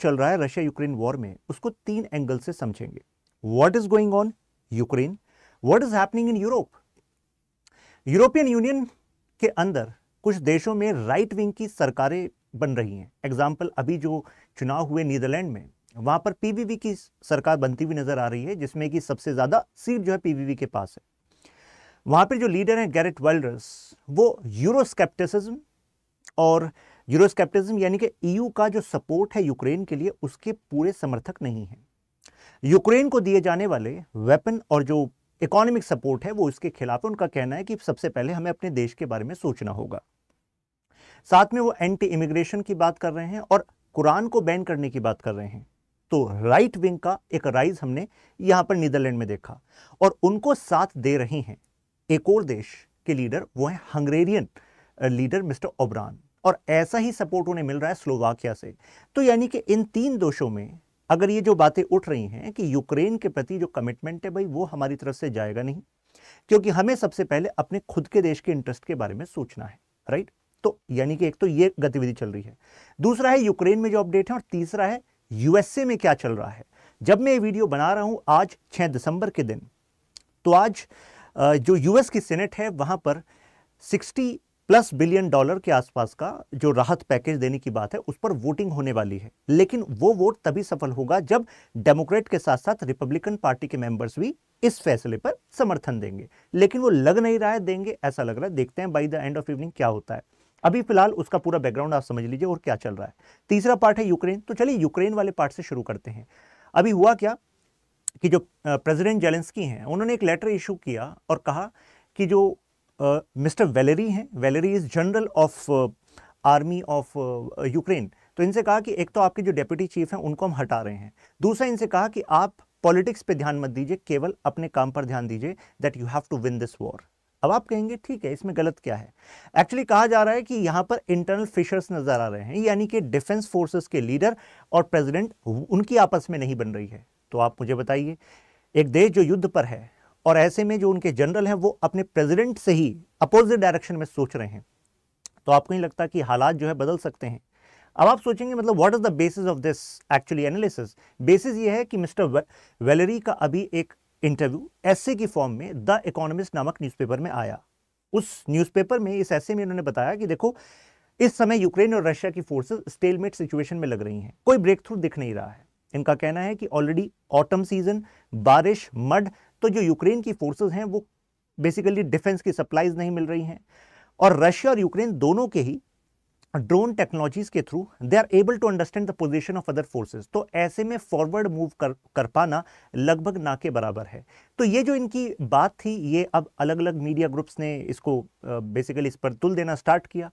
चल रहा है रशिया यूक्रेन वॉर में उसको तीन एंगल से समझेंगे what is going on Ukraine what is happening in Europe European Union के अंदर कुछ देशों में राइट विंग की सरकारें बन रही हैं एग्जाम्पल अभी जो चुनाव हुए नीदरलैंड में वहां पर पीवीवी की सरकार बनती हुई नज़र आ रही है जिसमें कि सबसे ज़्यादा सीट जो है पीवीवी के पास है वहां पर जो लीडर हैं गैरेट वर्ल्डर्स वो यूरोस्केप्टिसिज्म और यूरोस्केप्टिज्म यानी कि ईयू e का जो सपोर्ट है यूक्रेन के लिए उसके पूरे समर्थक नहीं है यूक्रेन को दिए जाने वाले वेपन और जो इकोनॉमिक सपोर्ट है वो इसके खिलाफ है उनका कहना है कि सबसे पहले हमें अपने देश के बारे में सोचना होगा साथ में वो एंटी इमिग्रेशन की बात कर रहे हैं और कुरान को बैन करने की बात कर रहे हैं तो राइट विंग का एक राइज हमने यहां पर नीदरलैंड में देखा और उनको साथ दे रहे हैं एक और देश के लीडर वो है हंगेरियन लीडर मिस्टर ओबरान और ऐसा ही सपोर्ट उन्हें मिल रहा है स्लोवाकिया से तो यानी कि इन तीन दोषों में अगर ये जो बातें उठ रही हैं कि यूक्रेन के प्रति जो कमिटमेंट है भाई वो हमारी तरफ से जाएगा नहीं क्योंकि हमें सबसे पहले अपने खुद के देश के इंटरेस्ट के बारे में सोचना है राइट तो यानी कि एक तो ये गतिविधि चल रही है दूसरा है यूक्रेन में जो अपडेट है और तीसरा है यूएसए में क्या चल रहा है जब मैं ये वीडियो बना रहा हूं आज 6 दिसंबर के दिन तो आज जो यूएस की सेनेट है वहां पर 60 प्लस बिलियन डॉलर के आसपास का जो राहत पैकेज देने की बात है उस पर वोटिंग होने वाली है लेकिन वो वोट तभी सफल होगा जब डेमोक्रेट के साथ साथ रिपब्लिकन पार्टी के मेंबर्स भी इस फैसले पर समर्थन देंगे लेकिन वो लग नहीं रहा है देंगे ऐसा लग रहा है देखते हैं by the end of evening क्या होता है अभी फिलहाल उसका पूरा बैकग्राउंड आप समझ लीजिए और क्या चल रहा है तीसरा पार्ट है यूक्रेन तो चलिए यूक्रेन वाले पार्ट से शुरू करते हैं अभी हुआ क्या कि जो प्रेसिडेंट जेलेंस्की हैं उन्होंने एक लेटर इशू किया और कहा कि जो मिस्टर वेलेरी हैं Valery is general of army of Ukraine तो इनसे कहा कि एक तो आपके जो डेप्यूटी चीफ हैं उनको हम हटा रहे हैं दूसरा इनसे कहा कि आप पॉलिटिक्स पे ध्यान मत दीजिए केवल अपने काम पर ध्यान दीजिए that you have to win this war अब आप कहेंगे ठीक है इसमें गलत क्या है एक्चुअली कहा जा रहा है कि यहाँ पर इंटरनल फिशर्स नज़र आ रहे हैं यानी कि डिफेंस फोर्सेस के लीडर और प्रेसिडेंट उनकी आपस में नहीं बन रही है तो आप मुझे बताइए एक देश जो युद्ध पर है और ऐसे में जो उनके जनरल हैं वो अपने प्रेसिडेंट से ही अपोजिट डायरेक्शन में सोच रहे हैं तो आपको नहीं लगता कि हालात जो है बदल सकते हैं अब आप सोचेंगे मतलब what is the basis of this actually analysis basis ये है कि मिस्टर वेलरी का अभी एक इंटरव्यू ऐसे की फॉर्म में द इकोनॉमिस्ट नामक न्यूज़पेपर में आया उस न्यूज़पेपर में इस ऐसे में उन्होंने बताया कि देखो इस समय यूक्रेन और रशिया की फोर्सेज स्टेलमेट सिचुएशन में लग रही हैं कोई ब्रेक थ्रू दिख नहीं रहा है इनका कहना है कि ऑलरेडी ऑटम सीजन बारिश मड तो जो यूक्रेन की फोर्सेज हैं वो बेसिकली डिफेंस की सप्लाईज नहीं मिल रही हैं और रशिया और यूक्रेन दोनों के ही ड्रोन टेक्नोलॉजीज के through they are able to understand the position of other forces तो ऐसे में फॉरवर्ड मूव कर कर पाना लगभग ना के बराबर है तो ये जो इनकी बात थी ये अब अलग अलग मीडिया ग्रुप्स ने इसको बेसिकली इस पर तुल देना स्टार्ट किया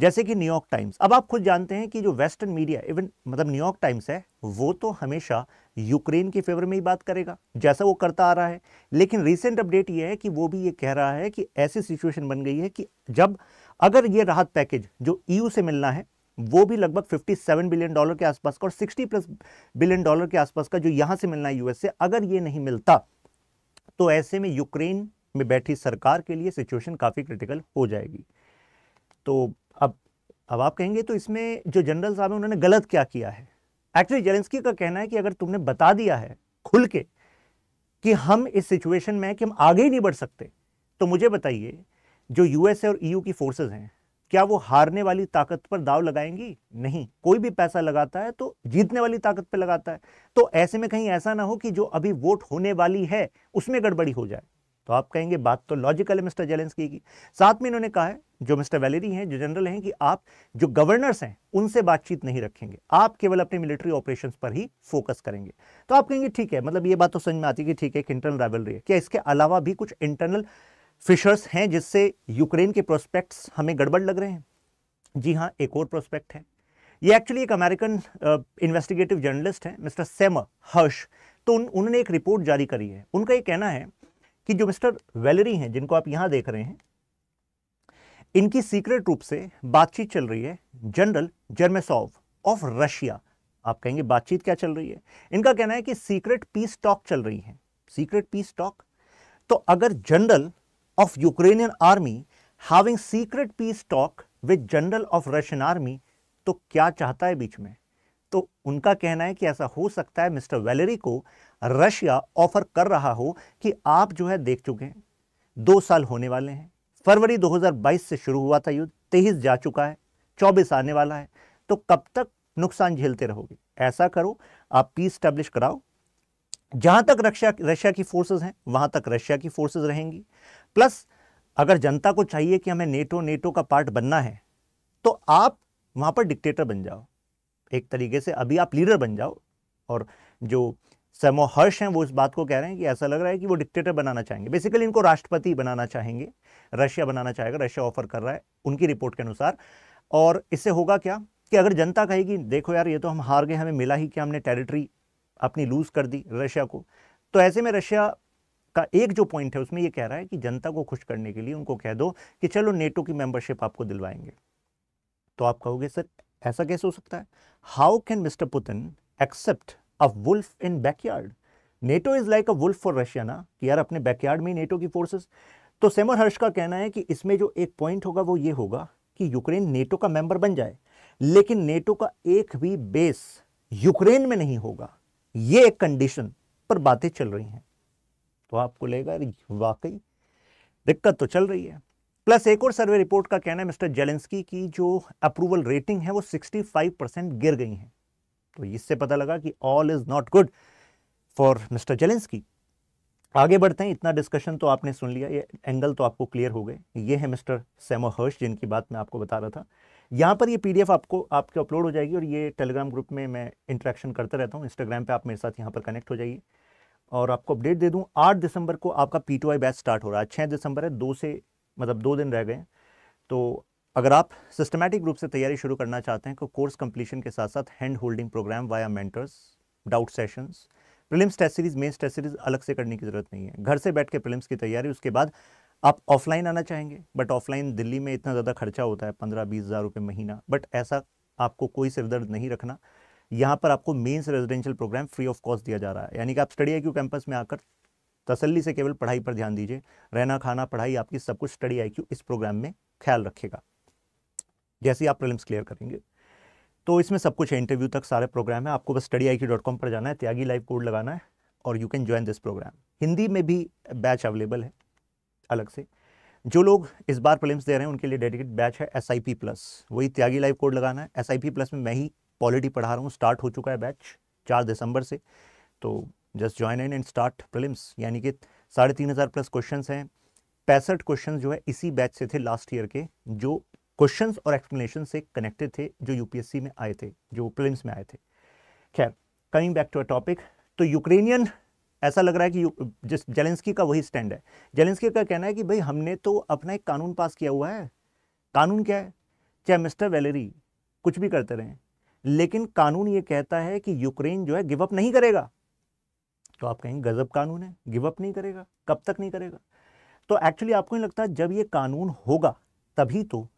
जैसे कि न्यूयॉर्क टाइम्स अब आप खुद जानते हैं कि जो वेस्टर्न मीडिया इवन मतलब न्यूयॉर्क टाइम्स है वो तो हमेशा यूक्रेन के फेवर में ही बात करेगा जैसा वो करता आ रहा है लेकिन रिसेंट अपडेट ये है कि वो भी ये कह रहा है कि ऐसी सिचुएशन बन गई है कि जब अगर ये राहत पैकेज जो ईयू e से मिलना है वो भी लगभग 57 बिलियन डॉलर के आसपास का और 60 प्लस बिलियन डॉलर के आसपास का जो यहां से मिलना है यूएस से अगर ये नहीं मिलता तो ऐसे में यूक्रेन में बैठी सरकार के लिए सिचुएशन काफ़ी क्रिटिकल हो जाएगी तो अब आप कहेंगे तो इसमें जो जनरल साहब हैं उन्होंने गलत क्या किया है एक्चुअली जेलेंस्की का कहना है कि अगर तुमने बता दिया है खुल के कि हम इस सिचुएशन में हैं कि हम आगे ही नहीं बढ़ सकते तो मुझे बताइए जो यूएसए और ईयू e की फोर्सेज हैं क्या वो हारने वाली ताकत पर दाव लगाएंगी नहीं कोई भी पैसा लगाता है तो जीतने वाली ताकत पर लगाता है तो ऐसे में कहीं ऐसा ना हो कि जो अभी वोट होने वाली है उसमें गड़बड़ी हो जाए तो आप कहेंगे बात तो लॉजिकल है मिस्टर जेलेंसकी की साथ में इन्होंने कहा है जो मिस्टर वैलेरी हैं जो जनरल हैं कि आप जो गवर्नर्स हैं उनसे बातचीत नहीं रखेंगे आप केवल अपने मिलिट्री ऑपरेशन पर ही फोकस करेंगे तो आप कहेंगे ठीक है मतलब ये बात तो समझ में आती है कि ठीक है एक इंटरनल राइवलरी है क्या इसके अलावा भी कुछ इंटरनल फिशर्स हैं जिससे यूक्रेन के प्रोस्पेक्ट्स हमें गड़बड़ लग रहे हैं जी हाँ एक और प्रोस्पेक्ट है ये एक्चुअली एक अमेरिकन इन्वेस्टिगेटिव जर्नलिस्ट हैं मिस्टर सेम हर्ष तो उन, उन्होंने एक रिपोर्ट जारी करी है उनका ये कहना है कि जो मिस्टर वेलरी हैं जिनको आप यहाँ देख रहे हैं इनकी सीक्रेट रूप से बातचीत चल रही है जनरल जर्मेसोव ऑफ रशिया आप कहेंगे बातचीत क्या चल रही है इनका कहना है कि सीक्रेट पीस टॉक चल रही है सीक्रेट पीस टॉक तो अगर general of Ukrainian army having secret peace talk with general of Russian army तो क्या चाहता है बीच में तो उनका कहना है कि ऐसा हो सकता है मिस्टर वेलरी को रशिया ऑफर कर रहा हो कि आप जो है देख चुके हैं दो साल होने वाले हैं फरवरी 2022 से शुरू हुआ था युद्ध तेईस जा चुका है चौबीस आने वाला है तो कब तक नुकसान झेलते रहोगे ऐसा करो आप पीस स्टैब्लिश कराओ जहां तक रशिया रशिया की फोर्सेस हैं वहां तक रशिया की फोर्सेस रहेंगी प्लस अगर जनता को चाहिए कि हमें नेटो नेटो का पार्ट बनना है तो आप वहां पर डिक्टेटर बन जाओ एक तरीके से अभी आप लीडर बन जाओ और जो हर्ष हैं वो इस बात को कह रहे हैं कि ऐसा लग रहा है कि वो डिक्टेटर बनाना चाहेंगे बेसिकली इनको राष्ट्रपति बनाना चाहेंगे रशिया बनाना चाहेगा रशिया ऑफर कर रहा है उनकी रिपोर्ट के अनुसार और इससे होगा क्या कि अगर जनता कहेगी देखो यार ये तो हम हार गए हमें मिला ही कि हमने टेरिटरी अपनी लूज़ कर दी रशिया को तो ऐसे में रशिया का एक जो पॉइंट है उसमें ये कह रहा है कि जनता को खुश करने के लिए उनको कह दो कि चलो नेटो की मेंबरशिप आपको दिलवाएंगे तो आप कहोगे सर ऐसा कैसे हो सकता है how can mister Putin accept a wolf in backyard NATO is like a wolf for Russia ना कि यार अपने बैकयार्ड में नेटो की फोर्सेस तो सेमर हर्ष का कहना है कि इसमें जो एक पॉइंट होगा वो ये होगा कि यूक्रेन नेटो का मेंबर बन जाए लेकिन नेटो का एक भी बेस यूक्रेन में नहीं होगा ये एक कंडीशन पर बातें चल रही हैं तो आपको लेगा वाकई दिक्कत तो चल रही है प्लस एक और सर्वे रिपोर्ट का कहना है मिस्टर जेलेंस्की की जो अप्रूवल रेटिंग है वो 65 परसेंट गिर गई है तो इससे पता लगा कि all is not good for mister Zelensky आगे बढ़ते हैं इतना डिस्कशन तो आपने सुन लिया ये एंगल तो आपको क्लियर हो गए ये है मिस्टर सेमो हर्ष जिनकी बात मैं आपको बता रहा था यहाँ पर ये पीडीएफ आपको आपके अपलोड हो जाएगी और ये टेलीग्राम ग्रुप में मैं इंटरेक्शन करता रहता हूँ इंस्टाग्राम पे आप मेरे साथ यहाँ पर कनेक्ट हो जाइए और आपको अपडेट दे दूँ आठ दिसंबर को आपका पी बैच स्टार्ट हो रहा है छः दिसंबर है दो से मतलब दो दिन रह गए तो अगर आप सिस्टमैटिक रूप से तैयारी शुरू करना चाहते हैं तो कोर्स कंप्लीशन के साथ साथ hand holding program via mentors doubt sessions prelims test series mains test series अलग से करने की ज़रूरत नहीं है घर से बैठ के प्रिलिम्स की तैयारी उसके बाद आप ऑफलाइन आना चाहेंगे बट ऑफलाइन दिल्ली में इतना ज़्यादा खर्चा होता है पंद्रह बीस हज़ार रुपये महीना बट ऐसा आपको कोई सिरदर्द नहीं रखना यहाँ पर आपको mains residential program free of cost दिया जा रहा है यानी कि आप स्टडी आई कैंपस में आकर तसल्ली से केवल पढ़ाई पर ध्यान दीजिए रहना खाना पढ़ाई आपकी सब कुछ स्टडी आई इस प्रोग्राम में ख्याल रखेगा जैसे ही आप प्रिलिम्स क्लियर करेंगे तो इसमें सब कुछ है इंटरव्यू तक सारे प्रोग्राम है आपको बस स्टडी आई पर जाना है त्यागी लाइव कोड लगाना है और you can join this program Hindi में भी बैच अवेलेबल है अलग से जो लोग इस बार प्रिलिम्स दे रहे हैं उनके लिए डेडिकेट बैच है एस प्लस वही त्यागी लाइव कोड लगाना है एस प्लस में मैं ही पॉलिटी पढ़ा रहा हूँ स्टार्ट हो चुका है बैच चार दिसंबर से तो just join in and start prelims यानी कि साढ़े तीन हज़ार प्लस क्वेश्चंस हैं पैंसठ क्वेश्चंस जो है इसी बैच से थे लास्ट ईयर के जो क्वेश्चन और एक्सप्लेनेशन से कनेक्टेड थे जो यूपीएससी में आए थे जो प्रिलिम्स में आए थे खैर coming back to a topic तो यूक्रेनियन ऐसा लग रहा है कि जिस जेलेंस्की का वही स्टैंड है जेलेंस्की का कहना है कि भाई हमने तो अपना एक कानून पास किया हुआ है कानून क्या है चाहे मिस्टर वेलेरी कुछ भी करते रहें लेकिन कानून ये कहता है कि यूक्रेन जो है गिवअप नहीं करेगा तो आप कहेंगे गजब कानून है गिवअप नहीं करेगा कब तक नहीं करेगा तो एक्चुअली आपको नहीं लगता जब ये कानून होगा तभी तो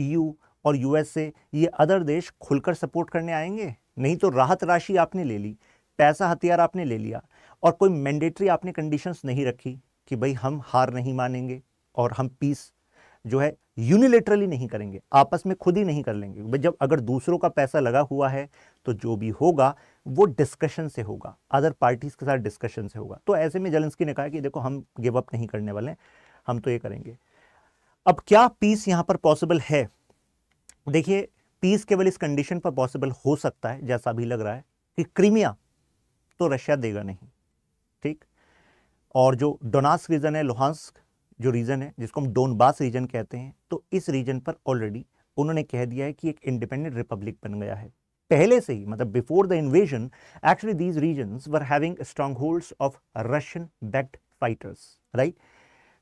ईयू और यूएसए ये अदर देश खुलकर सपोर्ट करने आएंगे नहीं तो राहत राशि आपने ले ली पैसा हथियार आपने ले लिया और कोई मैंडेटरी आपने कंडीशंस नहीं रखी कि भाई हम हार नहीं मानेंगे और हम पीस जो है यूनिलेटरली नहीं करेंगे आपस में खुद ही नहीं कर लेंगे जब अगर दूसरों का पैसा लगा हुआ है तो जो भी होगा वो डिस्कशन से होगा अदर पार्टीज़ के साथ डिस्कशन से होगा तो ऐसे में जलंसकी ने कहा कि देखो हम गिव अप नहीं करने वाले हम तो ये करेंगे अब क्या पीस यहां पर पॉसिबल है देखिए पीस केवल इस कंडीशन पर पॉसिबल हो सकता है जैसा भी लग रहा है कि क्रीमिया तो रशिया देगा नहीं ठीक और जो डोनास रीजन है लोहांस्क जो रीजन है जिसको हम डोनबास रीजन कहते हैं तो इस रीजन पर ऑलरेडी उन्होंने कह दिया है कि एक इंडिपेंडेंट रिपब्लिक बन गया है पहले से ही मतलब before the invasion actually these region were having strong hold of Russian backed fighters right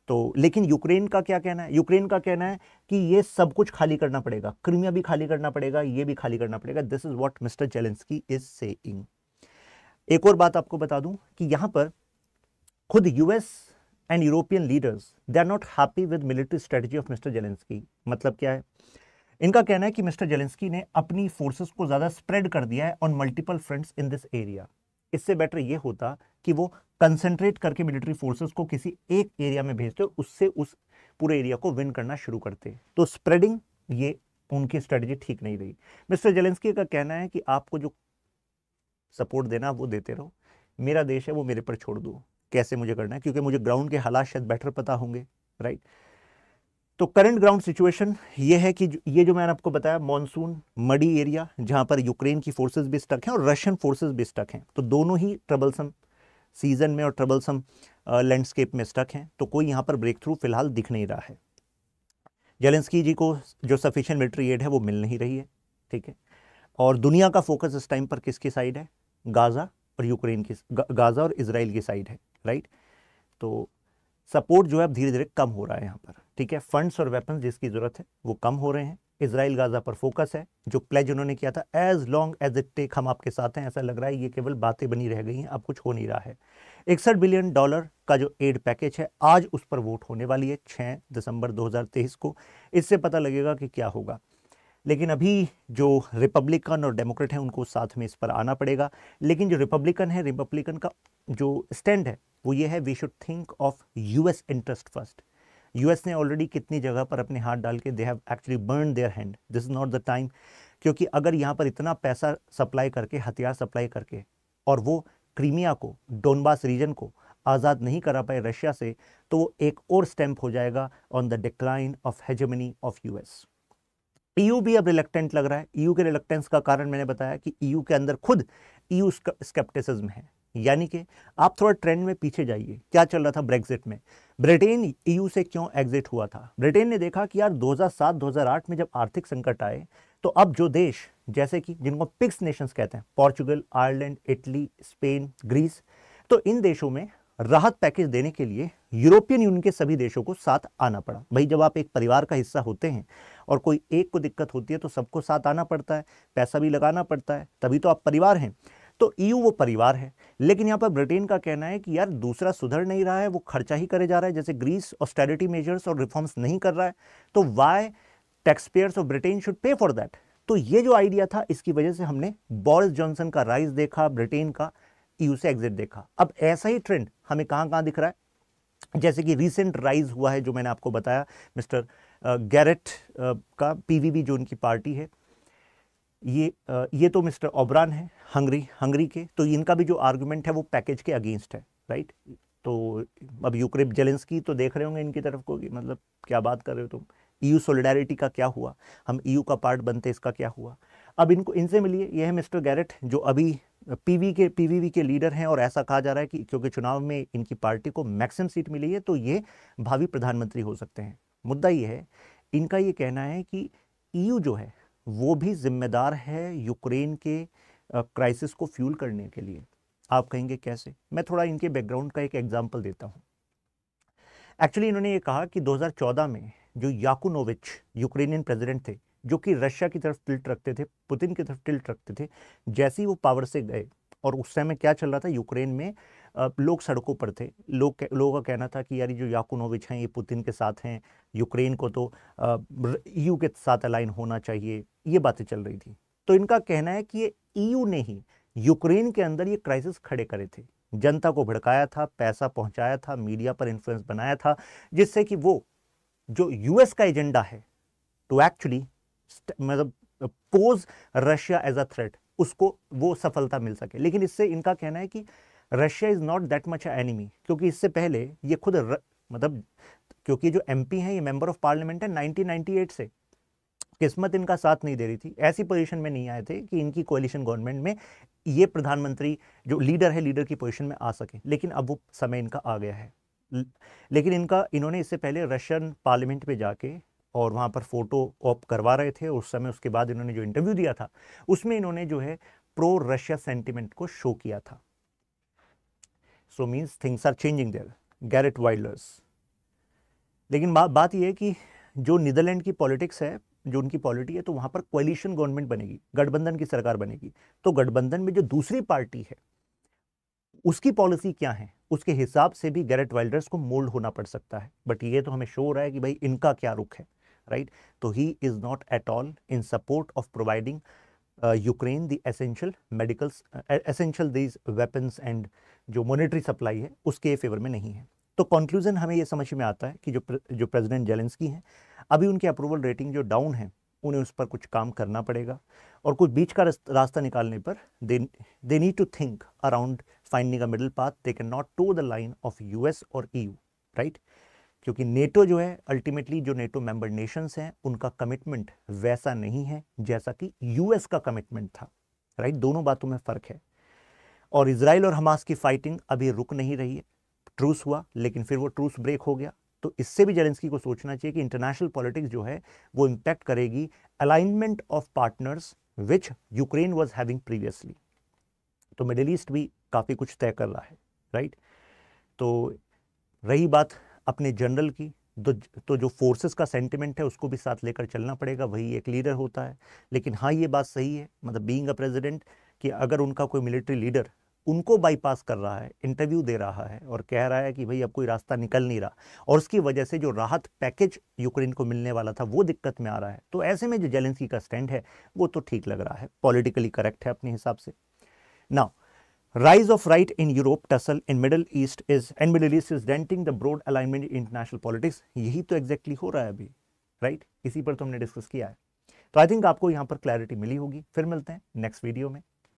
तो लेकिन यूक्रेन का क्या कहना है यूक्रेन का कहना है कि ये सब कुछ खाली करना पड़ेगा क्रिमिया भी खाली करना पड़ेगा ये भी खाली करना पड़ेगा this is what mister Zelensky is saying एक और बात आपको बता दूं कि यहां पर खुद US and European leaders they are not happy with military strategy of mister Zelensky मतलब क्या है इनका कहना है कि मिस्टर जेलेंसकी ने अपनी फोर्सेस को ज़्यादा स्प्रेड कर दिया है on multiple fronts in this area इससे बेटर ये होता कि वो कंसेंट्रेट करके मिलिट्री फोर्सेस को किसी एक एरिया में भेजते और उससे उस पूरे एरिया को विन करना शुरू करते तो स्प्रेडिंग ये उनकी स्ट्रेटजी ठीक नहीं रही मिस्टर जेलेंस्की का कहना है कि आपको जो सपोर्ट देना वो देते रहो मेरा देश है वो मेरे पर छोड़ दो कैसे मुझे करना है क्योंकि मुझे ग्राउंड के हालात शायद बेटर पता होंगे राइट तो करंट ग्राउंड सिचुएशन ये है कि ये जो मैंने आपको बताया मॉनसून मडी एरिया जहां पर यूक्रेन की फोर्सेस भी स्टक हैं और रशियन फोर्सेस भी स्टक हैं तो दोनों ही ट्रबलसम सीजन में और ट्रबलसम लैंडस्केप में स्टक हैं तो कोई यहाँ पर ब्रेक थ्रू फिलहाल दिख नहीं रहा है जेलेंस्की जी को जो सफिशेंट मिलिट्री एड है वो मिल नहीं रही है ठीक है और दुनिया का फोकस इस टाइम पर किसकी साइड है गाज़ा और यूक्रेन की गाज़ा और इसराइल की साइड है राइट तो सपोर्ट जो है अब धीरे धीरे कम हो रहा है यहाँ पर ठीक है फंड्स और वेपन्स जिसकी ज़रूरत है वो कम हो रहे हैं इसराइल गाजा पर फोकस है जो प्लेज उन्होंने किया था as long as it take हम आपके साथ हैं ऐसा लग रहा है ये केवल बातें बनी रह गई हैं अब कुछ हो नहीं रहा है इकसठ बिलियन डॉलर का जो एड पैकेज है आज उस पर वोट होने वाली है छः दिसंबर 2023 को इससे पता लगेगा कि क्या होगा लेकिन अभी जो रिपब्लिकन और डेमोक्रेट हैं उनको साथ में इस पर आना पड़ेगा लेकिन जो रिपब्लिकन है रिपब्लिकन का जो स्टैंड है वो ये है we should think of US interest first US ने ऑलरेडी कितनी जगह पर अपने हाथ डाल के they have actually burn their hand this is not the time क्योंकि अगर यहाँ पर इतना पैसा सप्लाई करके हथियार सप्लाई करके और वो क्रीमिया को डोनबास रीजन को आज़ाद नहीं करा पाए रशिया से तो वो एक और स्टैम्प हो जाएगा on the decline of hegemony of US EU भी अब रिलेक्टेंट लग रहा है ईयू e के रिलेक्टेंस का कारण मैंने बताया कि ईयू e के अंदर खुद ईयू e स्केप्टिसिज्म है यानी कि आप थोड़ा ट्रेंड में पीछे जाइए क्या चल रहा था ब्रेग्जिट में ब्रिटेन ईयू e से क्यों एग्जिट हुआ था ब्रिटेन ने देखा कि यार 2007-2008 में जब आर्थिक संकट आए तो अब जो देश जैसे कि जिनको पिक्स नेशंस कहते हैं Portugal Ireland Italy Spain Greece तो इन देशों में राहत पैकेज देने के लिए यूरोपियन यूनियन के सभी देशों को साथ आना पड़ा भाई जब आप एक परिवार का हिस्सा होते हैं और कोई एक को दिक्कत होती है तो सबको साथ आना पड़ता है पैसा भी लगाना पड़ता है तभी तो आप परिवार हैं तो ईयू e वो परिवार है लेकिन यहाँ पर ब्रिटेन का कहना है कि यार दूसरा सुधर नहीं रहा है वो खर्चा ही करे जा रहा है जैसे ग्रीस ऑस्टेरिटी मेजर्स और रिफॉर्म्स नहीं कर रहा है तो why tax payers of Britain should pay for that तो ये जो आइडिया था इसकी वजह से हमने बोरिस जॉनसन का राइज देखा ब्रिटेन का ईयू e से एग्जिट देखा अब ऐसा ही ट्रेंड हमें कहाँ कहाँ दिख रहा है जैसे कि रिसेंट राइज हुआ है जो मैंने आपको बताया मिस्टर गैरेट का पीवीबी जो उनकी पार्टी है ये ये तो मिस्टर ओबरान है हंगरी हंगरी के तो इनका भी जो आर्गूमेंट है वो पैकेज के अगेंस्ट है राइट तो अब यूक्रेन की तो देख रहे होंगे इनकी तरफ को कि मतलब क्या बात कर रहे हो तुम ईयू e सोलिडारिटी का क्या हुआ हम ईयू e का पार्ट बनते इसका क्या हुआ अब इनको इनसे मिलिए ये है मिस्टर गैरेट जो अभी पीवी के पीवीवी के लीडर हैं और ऐसा कहा जा रहा है कि क्योंकि चुनाव में इनकी पार्टी को मैक्सिमम सीट मिली है तो ये भावी प्रधानमंत्री हो सकते हैं मुद्दा ये है इनका ये कहना है कि ईयू e जो है वो भी जिम्मेदार है यूक्रेन के क्राइसिस को फ्यूल करने के लिए आप कहेंगे कैसे मैं थोड़ा इनके बैकग्राउंड का एक एग्जाम्पल देता हूँ एक्चुअली इन्होंने ये कहा कि 2014 में जो याकुनोविच यूक्रेनियन प्रेसिडेंट थे जो कि रशिया की तरफ टिल्ट रखते थे पुतिन की तरफ टिल्ट रखते थे जैसे ही वो पावर से गए और उस समय क्या चल रहा था यूक्रेन में लोग सड़कों पर थे लोग लोगों का कहना था कि यार जो याकुनोविच हैं ये पुतिन के साथ हैं यूक्रेन को तो ईयू के साथ अलाइन होना चाहिए ये बातें चल रही थी तो इनका कहना है कि ये ईयू ने ही यूक्रेन के अंदर ये क्राइसिस खड़े करे थे जनता को भड़काया था पैसा पहुंचाया था मीडिया पर इन्फ्लुएंस बनाया था जिससे कि वो जो यूएस का एजेंडा है तो टू एक्चुअली मतलब pose Russia as a threat उसको वो सफलता मिल सके लेकिन इससे इनका कहना है कि Russia is not that much enemy क्योंकि इससे पहले ये खुद र, मतलब क्योंकि जो एम हैं ये मेम्बर ऑफ पार्लियामेंट है 1998 से किस्मत इनका साथ नहीं दे रही थी ऐसी पोजीशन में नहीं आए थे कि इनकी कोलिशन गवर्नमेंट में ये प्रधानमंत्री जो लीडर है लीडर की पोजिशन में आ सके लेकिन अब वो समय इनका आ गया है लेकिन इनका इन्होंने इससे पहले रशियन पार्लियामेंट में जाके और वहाँ पर फ़ोटो ऑप करवा रहे थे उस समय उसके बाद इन्होंने जो इंटरव्यू दिया था उसमें इन्होंने जो है प्रो रशिया सेंटिमेंट को शो किया था so means things are changing there Geert Wilders लेकिन बा, बात यह है कि जो नीदरलैंड की पॉलिटिक्स है जो उनकी पॉलिटी है तो वहां पर क्वालिशन गवर्नमेंट बनेगी गठबंधन की सरकार बनेगी तो गठबंधन में जो दूसरी पार्टी है उसकी पॉलिसी क्या है उसके हिसाब से भी गैरेट वाइल्डर्स को मोल्ड होना पड़ सकता है बट ये तो हमें शो हो रहा है कि भाई इनका क्या रुख है राइट तो he is not at all in support of providing Ukraine the essential medicals essential these weapons and जो मोनिट्री सप्लाई है उसके फेवर में नहीं है तो कंक्लूजन हमें ये समझ में आता है कि जो जो प्रेसिडेंट जेलेंसकी हैं अभी उनकी अप्रूवल रेटिंग जो डाउन है उन्हें उस पर कुछ काम करना पड़ेगा और कुछ बीच का रास्ता निकालने पर they they need to think around finding a middle path they can not to the line of US और ईयू e राइट क्योंकि नेटो जो है अल्टीमेटली जो नेटो मेंबर नेशंस हैं उनका कमिटमेंट वैसा नहीं है जैसा कि यूएस का कमिटमेंट था राइट दोनों बातों में फ़र्क है और इसराइल और हमास की फाइटिंग अभी रुक नहीं रही है ट्रूस हुआ लेकिन फिर वो ट्रूस ब्रेक हो गया तो इससे भी जेलेंसकी को सोचना चाहिए कि इंटरनेशनल पॉलिटिक्स जो है वो इम्पैक्ट करेगी alignment of partners which Ukraine was having previously तो मिडिल ईस्ट भी काफ़ी कुछ तय कर रहा है राइट तो रही बात अपने जनरल की तो तो जो फोर्सेस का सेंटिमेंट है उसको भी साथ लेकर चलना पड़ेगा वही एक लीडर होता है लेकिन हाँ ये बात सही है मतलब बीइंग अ प्रेसिडेंट कि अगर उनका कोई मिलिट्री लीडर उनको बाईपास कर रहा है इंटरव्यू दे रहा है और कह रहा है कि भाई अब कोई रास्ता निकल नहीं रहा और उसकी वजह से जो राहत पैकेज यूक्रेन को मिलने वाला था वो दिक्कत में आ रहा है तो ऐसे में जो जेलेंसी का स्टैंड है वो तो ठीक लग रहा है पॉलिटिकली करेक्ट है अपने हिसाब से ना Rise of right in Europe, tussle in Middle East is and Middle East is denting the broad alignment in international politics. यही तो exactly हो रहा है अभी राइट right? इसी पर तो हमने डिस्कस किया है तो आई थिंक आपको यहाँ पर क्लैरिटी मिली होगी फिर मिलते हैं नेक्स्ट वीडियो में